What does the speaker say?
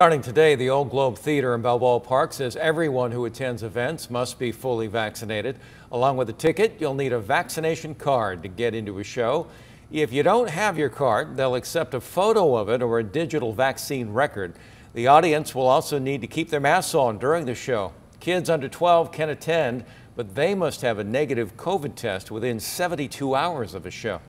Starting today, the Old Globe Theater in Balboa Park says everyone who attends events must be fully vaccinated. Along with a ticket, you'll need a vaccination card to get into a show. If you don't have your card, they'll accept a photo of it or a digital vaccine record. The audience will also need to keep their masks on during the show. Kids under 12 can attend, but they must have a negative COVID test within 72 hours of a show.